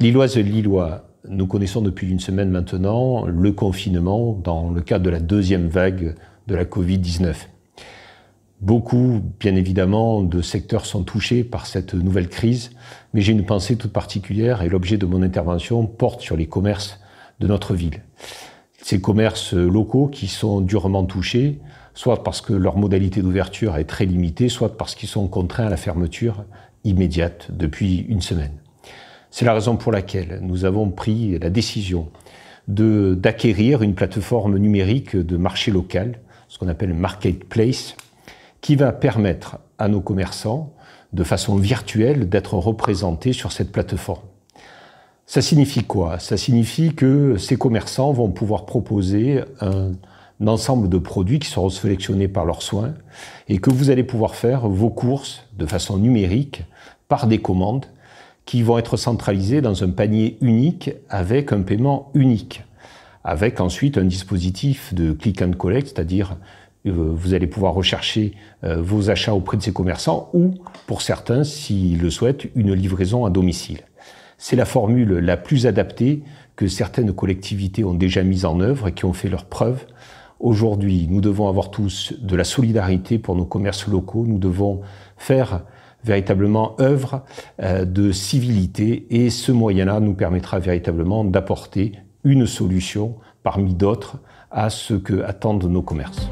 Lilloise Lillois, nous connaissons depuis une semaine maintenant le confinement dans le cadre de la deuxième vague de la Covid-19. Beaucoup, bien évidemment, de secteurs sont touchés par cette nouvelle crise, mais j'ai une pensée toute particulière et l'objet de mon intervention porte sur les commerces de notre ville. Ces commerces locaux qui sont durement touchés, soit parce que leur modalité d'ouverture est très limitée, soit parce qu'ils sont contraints à la fermeture immédiate depuis une semaine. C'est la raison pour laquelle nous avons pris la décision d'acquérir une plateforme numérique de marché local, ce qu'on appelle marketplace, qui va permettre à nos commerçants, de façon virtuelle, d'être représentés sur cette plateforme. Ça signifie quoi Ça signifie que ces commerçants vont pouvoir proposer un, ensemble de produits qui seront sélectionnés par leurs soins et que vous allez pouvoir faire vos courses de façon numérique par des commandes qui vont être centralisés dans un panier unique avec un paiement unique, avec ensuite un dispositif de click and collect, c'est-à-dire euh, vous allez pouvoir rechercher euh, vos achats auprès de ces commerçants ou, pour certains, s'ils le souhaitent, une livraison à domicile. C'est la formule la plus adaptée que certaines collectivités ont déjà mise en œuvre et qui ont fait leurs preuve. Aujourd'hui, nous devons avoir tous de la solidarité pour nos commerces locaux, nous devons faire véritablement œuvre euh, de civilité et ce moyen-là nous permettra véritablement d'apporter une solution parmi d'autres à ce que attendent nos commerces.